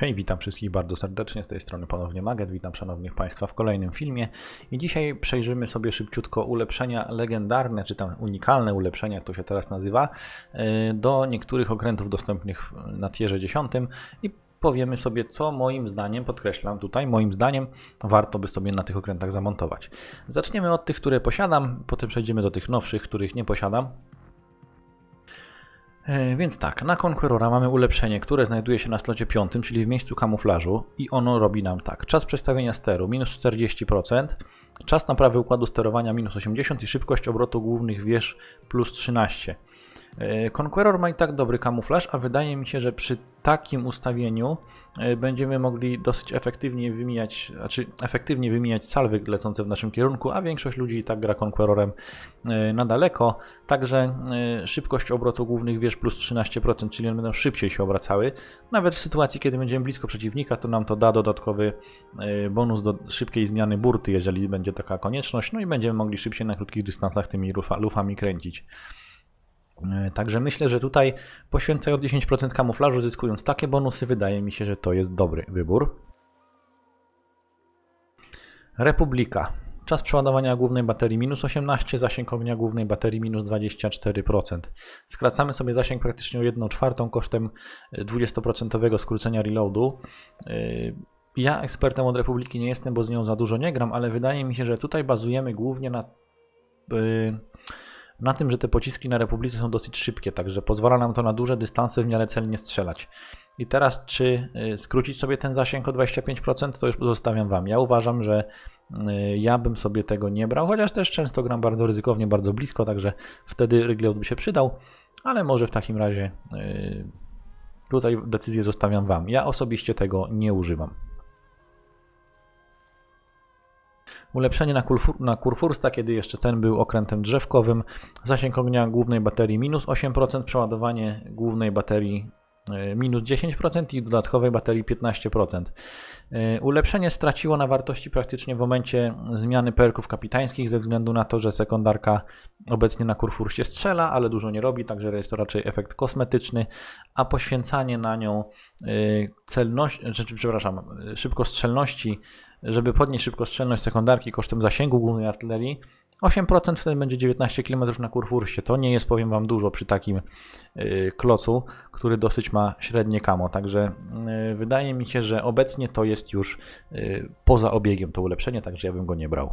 Hej, witam wszystkich bardzo serdecznie, z tej strony ponownie Maget, witam szanownych Państwa w kolejnym filmie i dzisiaj przejrzymy sobie szybciutko ulepszenia legendarne, czy tam unikalne ulepszenia, jak to się teraz nazywa, y, do niektórych okrętów dostępnych na tierze 10 i powiemy sobie, co moim zdaniem, podkreślam tutaj, moim zdaniem warto by sobie na tych okrętach zamontować. Zaczniemy od tych, które posiadam, potem przejdziemy do tych nowszych, których nie posiadam E, więc tak, na Conquerora mamy ulepszenie, które znajduje się na slocie 5, czyli w miejscu kamuflażu i ono robi nam tak. Czas przestawienia steru minus 40%, czas naprawy układu sterowania minus 80% i szybkość obrotu głównych wież plus 13%. E, Conqueror ma i tak dobry kamuflaż, a wydaje mi się, że przy takim ustawieniu e, będziemy mogli dosyć efektywnie wymijać, znaczy efektywnie wymijać salwy lecące w naszym kierunku, a większość ludzi i tak gra Conquerorem e, na daleko, także szybkość obrotu głównych wież plus 13%, czyli one będą szybciej się obracały. Nawet w sytuacji, kiedy będziemy blisko przeciwnika, to nam to da dodatkowy bonus do szybkiej zmiany burty, jeżeli będzie taka konieczność, no i będziemy mogli szybciej na krótkich dystansach tymi lufami kręcić. E, także myślę, że tutaj poświęcając 10% kamuflażu, zyskując takie bonusy, wydaje mi się, że to jest dobry wybór. Republika. Czas przeładowania głównej baterii minus 18, zasięg ognia głównej baterii minus 24%. Skracamy sobie zasięg praktycznie o 1 czwartą kosztem 20% e, skrócenia reloadu. E, ja ekspertem od Republiki nie jestem, bo z nią za dużo nie gram, ale wydaje mi się, że tutaj bazujemy głównie na na tym, że te pociski na Republice są dosyć szybkie, także pozwala nam to na duże dystanse w miarę celnie strzelać. I teraz, czy y, skrócić sobie ten zasięg o 25%, to już pozostawiam Wam. Ja uważam, że y, ja bym sobie tego nie brał, chociaż też często gram bardzo ryzykownie, bardzo blisko, także wtedy Rygliot by się przydał, ale może w takim razie y, tutaj decyzję zostawiam Wam. Ja osobiście tego nie używam. Ulepszenie na, kurfur, na Kurfursta, kiedy jeszcze ten był okrętem drzewkowym. Zasięg ognia głównej baterii minus 8%, przeładowanie głównej baterii e, minus 10% i dodatkowej baterii 15%. E, ulepszenie straciło na wartości praktycznie w momencie zmiany perków kapitańskich ze względu na to, że sekundarka obecnie na kurfursie strzela, ale dużo nie robi, także jest to raczej efekt kosmetyczny, a poświęcanie na nią e, celności, znaczy, przepraszam, szybkostrzelności żeby podnieść szybkostrzelność sekundarki kosztem zasięgu głównej artylerii, 8% wtedy będzie 19 km na kurfursie. To nie jest, powiem Wam, dużo przy takim yy, klocu, który dosyć ma średnie kamo. Także yy, wydaje mi się, że obecnie to jest już yy, poza obiegiem to ulepszenie, także ja bym go nie brał.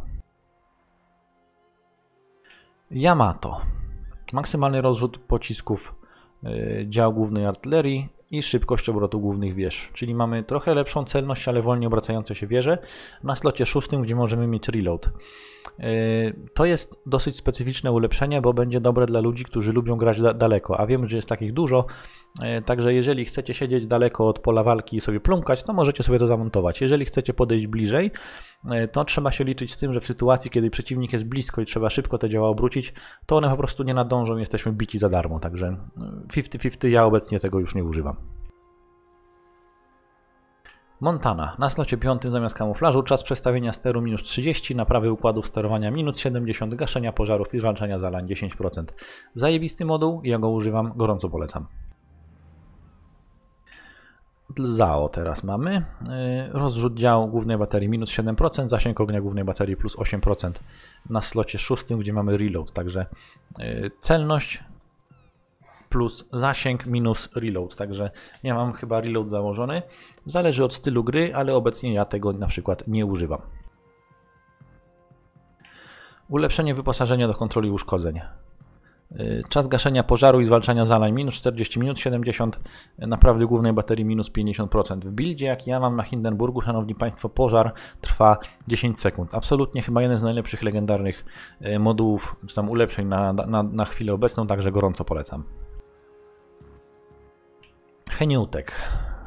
Yamato. Maksymalny rozrzut pocisków y, dział głównej artylerii i szybkość obrotu głównych wież. Czyli mamy trochę lepszą celność, ale wolniej obracające się wieże na slocie szóstym, gdzie możemy mieć reload. E, to jest dosyć specyficzne ulepszenie, bo będzie dobre dla ludzi, którzy lubią grać da daleko, a wiem, że jest takich dużo, E, także jeżeli chcecie siedzieć daleko od pola walki i sobie plumkać, to możecie sobie to zamontować. Jeżeli chcecie podejść bliżej, e, to trzeba się liczyć z tym, że w sytuacji, kiedy przeciwnik jest blisko i trzeba szybko te działa obrócić, to one po prostu nie nadążą, jesteśmy bici za darmo. Także 50-50 e, ja obecnie tego już nie używam. Montana. Na slocie 5 zamiast kamuflażu czas przestawienia steru minus 30, naprawy układu sterowania minus 70, gaszenia pożarów i zwalczania zalań 10%. Zajebisty moduł, ja go używam, gorąco polecam. ZAO teraz mamy. Y, rozrzut działu głównej baterii minus 7%, zasięg ognia głównej baterii plus 8% na slocie szóstym, gdzie mamy reload. Także y, celność plus zasięg minus reload. Także ja mam chyba reload założony. Zależy od stylu gry, ale obecnie ja tego na przykład nie używam. Ulepszenie wyposażenia do kontroli uszkodzeń. Y, czas gaszenia pożaru i zwalczania zalań minus 40 minut 70, naprawdę głównej baterii minus 50%. W buildzie jak ja mam na Hindenburgu, szanowni państwo, pożar trwa 10 sekund. Absolutnie chyba jeden z najlepszych legendarnych y, modułów, czy tam ulepszeń na, na, na chwilę obecną, także gorąco polecam. Heniutek.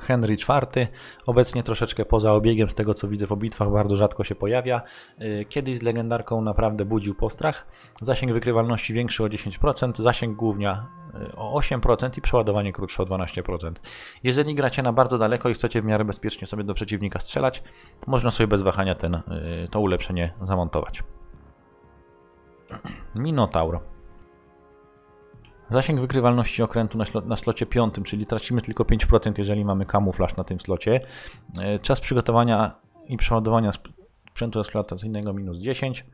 Henry IV, obecnie troszeczkę poza obiegiem, z tego co widzę w obitwach, bardzo rzadko się pojawia. Y, kiedyś z legendarką naprawdę budził postrach. Zasięg wykrywalności większy o 10%, zasięg głównia y, o 8% i przeładowanie krótsze o 12%. Jeżeli gracie na bardzo daleko i chcecie w miarę bezpiecznie sobie do przeciwnika strzelać, można sobie bez wahania ten, y, to ulepszenie zamontować. Minotaur. Zasięg wykrywalności okrętu na, na slocie 5, czyli tracimy tylko 5%, jeżeli mamy kamuflaż na tym slocie. E, czas przygotowania i przeładowania sprzętu eksploatacyjnego minus 10.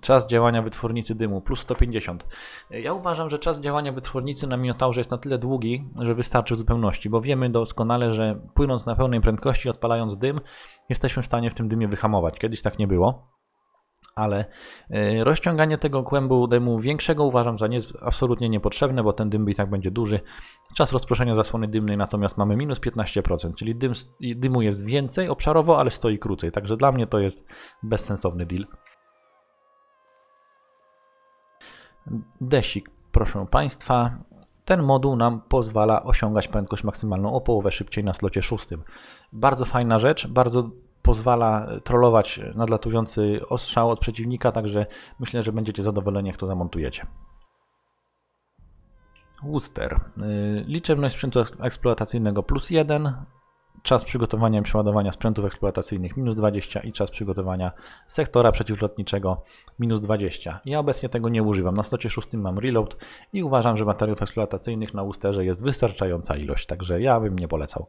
Czas działania wytwornicy dymu plus 150. E, ja uważam, że czas działania wytwornicy na Minotaurze jest na tyle długi, że wystarczy w zupełności, bo wiemy doskonale, że płynąc na pełnej prędkości, odpalając dym, jesteśmy w stanie w tym dymie wyhamować. Kiedyś tak nie było ale y, rozciąganie tego kłębu dymu większego uważam za nie, absolutnie niepotrzebne, bo ten dym i tak będzie duży. Czas rozproszenia zasłony dymnej natomiast mamy minus 15%, czyli dym, dymu jest więcej obszarowo, ale stoi krócej, także dla mnie to jest bezsensowny deal. Desik, proszę Państwa. Ten moduł nam pozwala osiągać prędkość maksymalną o połowę szybciej na slocie szóstym. Bardzo fajna rzecz, bardzo pozwala trollować nadlatujący ostrzał od przeciwnika, także myślę, że będziecie zadowoleni, jak to zamontujecie. Wooster. Y, Liczebność sprzętu eksploatacyjnego plus 1, czas przygotowania i przeładowania sprzętów eksploatacyjnych minus 20 i czas przygotowania sektora przeciwlotniczego minus 20. Ja obecnie tego nie używam. Na stocie 6 mam reload i uważam, że materiałów eksploatacyjnych na usterze jest wystarczająca ilość, także ja bym nie polecał.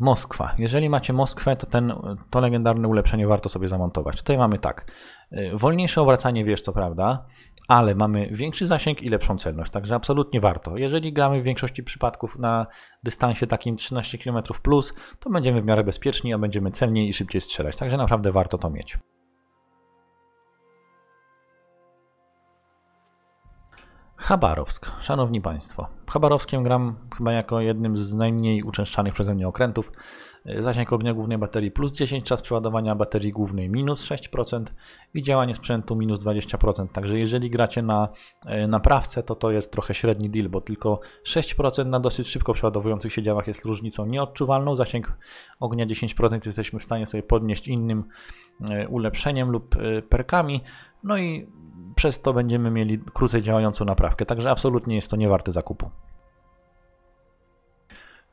Moskwa. Jeżeli macie Moskwę, to ten, to legendarne ulepszenie warto sobie zamontować. Tutaj mamy tak, y, wolniejsze obracanie wiesz co prawda, ale mamy większy zasięg i lepszą celność, także absolutnie warto. Jeżeli gramy w większości przypadków na dystansie takim 13 km+, plus, to będziemy w miarę bezpieczni, a będziemy celniej i szybciej strzelać, także naprawdę warto to mieć. Chabarowsk, szanowni państwo. Chabarowskiem gram chyba jako jednym z najmniej uczęszczanych przeze mnie okrętów. E, zasięg ognia głównej baterii plus 10, czas przeładowania baterii głównej minus 6% i działanie sprzętu minus 20%. Także jeżeli gracie na e, naprawce, to to jest trochę średni deal, bo tylko 6% na dosyć szybko przeładowujących się działach jest różnicą nieodczuwalną. Zasięg ognia 10% jesteśmy w stanie sobie podnieść innym e, ulepszeniem lub perkami. No i przez to będziemy mieli krócej działającą naprawkę. Także absolutnie jest to niewarte zakupu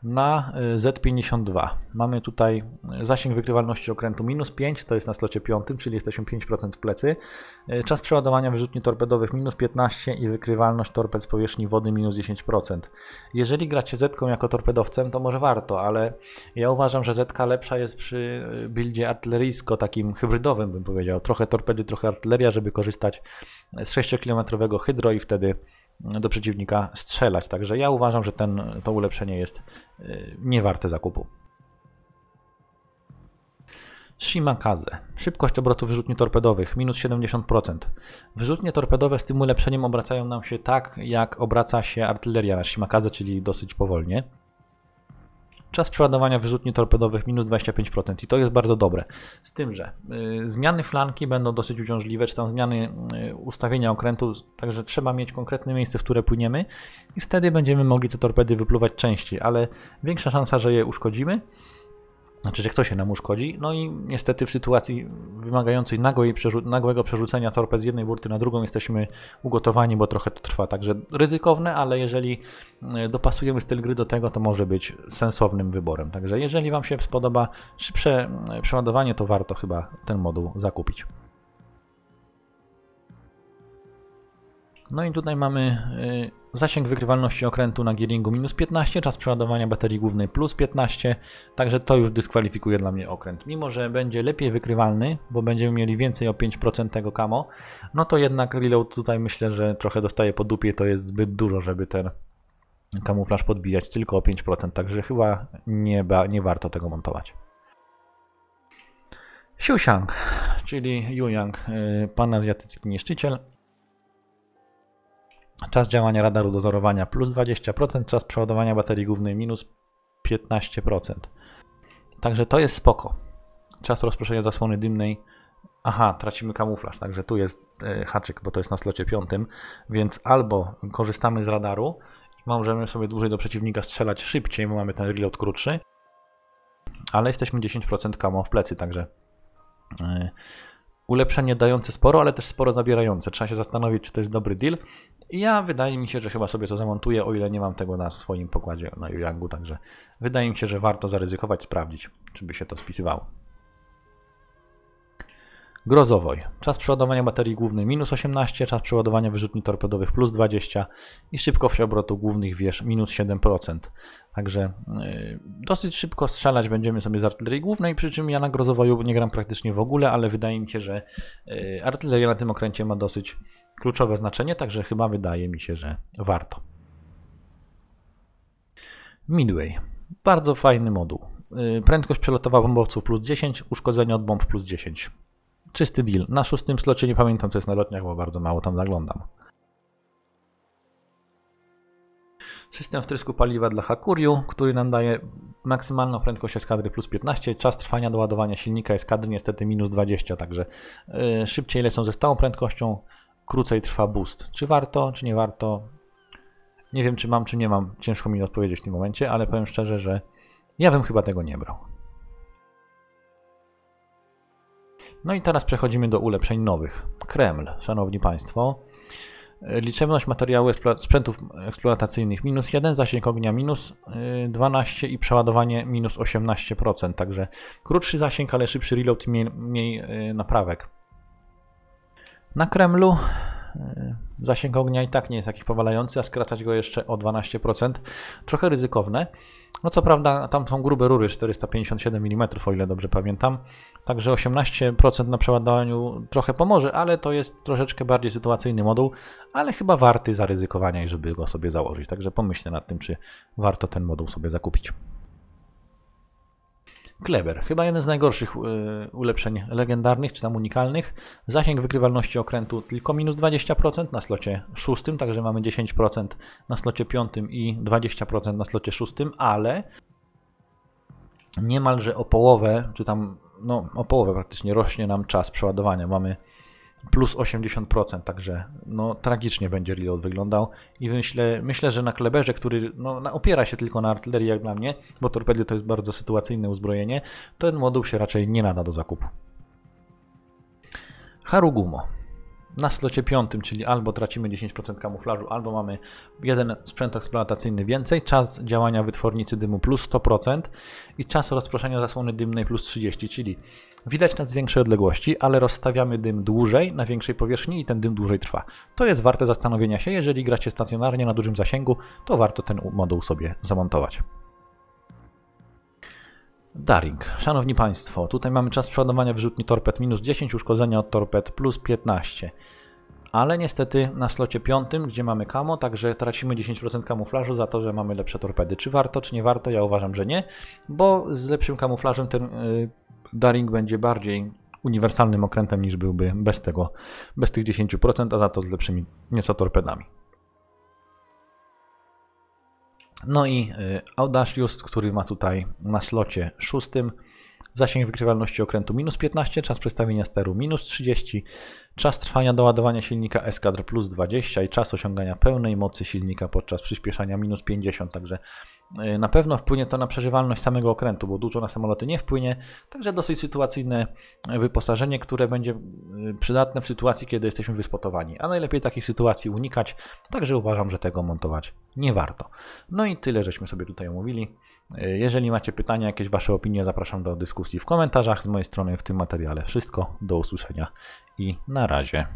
na y, Z52. Mamy tutaj y, zasięg wykrywalności okrętu minus 5, to jest na slocie 5, czyli jesteśmy 5% w plecy. Y, czas przeładowania wyrzutni torpedowych minus 15 i wykrywalność torped z powierzchni wody minus 10%. Jeżeli gracie Zetką jako torpedowcem, to może warto, ale ja uważam, że Zetka lepsza jest przy buildzie artyleryjsko, takim hybrydowym bym powiedział. Trochę torpedy, trochę artyleria, żeby korzystać z 6-kilometrowego hydro i wtedy do przeciwnika strzelać. Także ja uważam, że ten, to ulepszenie jest y, niewarte zakupu. Shimakaze. Szybkość obrotu wyrzutni torpedowych minus 70%. Wyrzutnie torpedowe z tym ulepszeniem obracają nam się tak, jak obraca się artyleria na Shimakaze, czyli dosyć powolnie. Czas przeładowania wyrzutni torpedowych minus 25% i to jest bardzo dobre. Z tym, że y, zmiany flanki będą dosyć uciążliwe, czy tam zmiany y, ustawienia okrętu, także trzeba mieć konkretne miejsce, w które płyniemy i wtedy będziemy mogli te torpedy wypluwać częściej, ale większa szansa, że je uszkodzimy znaczy, że ktoś się nam uszkodzi. No i niestety w sytuacji wymagającej nagłej, nagłego przerzucenia torped z jednej burty na drugą jesteśmy ugotowani, bo trochę to trwa. Także ryzykowne, ale jeżeli e, dopasujemy styl gry do tego, to może być sensownym wyborem. Także jeżeli Wam się spodoba szybsze e, przeładowanie, to warto chyba ten moduł zakupić. No i tutaj mamy e, Zasięg wykrywalności okrętu na gearingu minus 15, czas przeładowania baterii głównej plus 15, także to już dyskwalifikuje dla mnie okręt. Mimo, że będzie lepiej wykrywalny, bo będziemy mieli więcej o 5% tego kamo, no to jednak reload tutaj myślę, że trochę dostaje po dupie, to jest zbyt dużo, żeby ten kamuflaż podbijać tylko o 5%, także chyba nie, nie warto tego montować. Xiuxiang, czyli Yang, y, pan azjatycki niszczyciel, Czas działania radaru dozorowania plus 20%, czas przeładowania baterii głównej minus 15%. Także to jest spoko. Czas rozproszenia zasłony dymnej. Aha, tracimy kamuflaż, także tu jest e, haczyk, bo to jest na slocie piątym, więc albo korzystamy z radaru i możemy sobie dłużej do przeciwnika strzelać szybciej, bo mamy ten reload krótszy, ale jesteśmy 10% kamo w plecy, także e, ulepszenie dające sporo, ale też sporo zabierające. Trzeba się zastanowić, czy to jest dobry deal. I ja wydaje mi się, że chyba sobie to zamontuję, o ile nie mam tego na swoim pokładzie na Yuyangu, także wydaje mi się, że warto zaryzykować, sprawdzić, czy by się to spisywało. Grozowoj. Czas przeładowania baterii głównej minus 18, czas przeładowania wyrzutni torpedowych plus 20 i szybkość obrotu głównych wież minus 7%. Także yy, dosyć szybko strzelać będziemy sobie z artylerii głównej, przy czym ja na Grozowoju nie gram praktycznie w ogóle, ale wydaje mi się, że yy, artyleria na tym okręcie ma dosyć kluczowe znaczenie, także chyba wydaje mi się, że warto. Midway. Bardzo fajny moduł. Y, prędkość przelotowa bombowców plus 10, uszkodzenie od bomb plus 10. Czysty deal. Na szóstym slocie nie pamiętam, co jest na lotniach, bo bardzo mało tam zaglądam. System wtrysku paliwa dla Hakuriu, który nam daje maksymalną prędkość eskadry plus 15, czas trwania doładowania silnika eskadry niestety minus 20, także yy, szybciej lecą ze stałą prędkością, krócej trwa boost. Czy warto, czy nie warto? Nie wiem, czy mam, czy nie mam. Ciężko mi odpowiedzieć w tym momencie, ale powiem szczerze, że ja bym chyba tego nie brał. No i teraz przechodzimy do ulepszeń nowych. Kreml, szanowni państwo. Liczebność materiału sprzętów eksploatacyjnych minus 1, zasięg ognia minus 12 y, i przeładowanie minus 18%. Także krótszy zasięg, ale szybszy reload i mniej, mniej y, naprawek. Na Kremlu E, zasięg ognia i tak nie jest jakiś powalający, a skracać go jeszcze o 12%. Trochę ryzykowne. No co prawda tam są grube rury 457 mm, o ile dobrze pamiętam. Także 18% na przeładowaniu trochę pomoże, ale to jest troszeczkę bardziej sytuacyjny moduł, ale chyba warty zaryzykowania żeby go sobie założyć. Także pomyślę nad tym, czy warto ten moduł sobie zakupić. Kleber, chyba jeden z najgorszych e, ulepszeń legendarnych czy tam unikalnych. Zasięg wykrywalności okrętu tylko minus 20% na slocie 6, także mamy 10% na slocie 5 i 20% na slocie 6, ale niemalże o połowę, czy tam no, o połowę praktycznie rośnie nam czas przeładowania. Mamy plus 80%, także no, tragicznie będzie reload wyglądał i myślę, myślę że na kleberze, który no, opiera się tylko na artylerii jak dla mnie, bo torpedy to jest bardzo sytuacyjne uzbrojenie, ten moduł się raczej nie nada do zakupu. Harugumo na slocie piątym, czyli albo tracimy 10% kamuflażu, albo mamy jeden sprzęt eksploatacyjny więcej, czas działania wytwornicy dymu plus 100% i czas rozproszenia zasłony dymnej plus 30, czyli widać nas z większej odległości, ale rozstawiamy dym dłużej na większej powierzchni i ten dym dłużej trwa. To jest warte zastanowienia się, jeżeli gracie stacjonarnie na dużym zasięgu, to warto ten moduł sobie zamontować. Daring. Szanowni Państwo, tutaj mamy czas przeładowania wyrzutni torped minus 10, uszkodzenia od torped plus 15. Ale niestety na slocie piątym, gdzie mamy kamo, także tracimy 10% kamuflażu za to, że mamy lepsze torpedy. Czy warto, czy nie warto? Ja uważam, że nie, bo z lepszym kamuflażem ten yy, Daring będzie bardziej uniwersalnym okrętem niż byłby bez tego, bez tych 10%, a za to z lepszymi nieco torpedami. No i y, Audacious, który ma tutaj na slocie szóstym zasięg wykrywalności okrętu minus 15, czas przestawienia steru minus 30, czas trwania doładowania silnika eskadr plus 20 i czas osiągania pełnej mocy silnika podczas przyspieszania minus 50, także e, na pewno wpłynie to na przeżywalność samego okrętu, bo dużo na samoloty nie wpłynie, także dosyć sytuacyjne e, wyposażenie, które będzie e, przydatne w sytuacji, kiedy jesteśmy wyspotowani, a najlepiej takich sytuacji unikać, także uważam, że tego montować nie warto. No i tyle żeśmy sobie tutaj omówili. Jeżeli macie pytania, jakieś Wasze opinie, zapraszam do dyskusji w komentarzach. Z mojej strony w tym materiale wszystko. Do usłyszenia i na razie.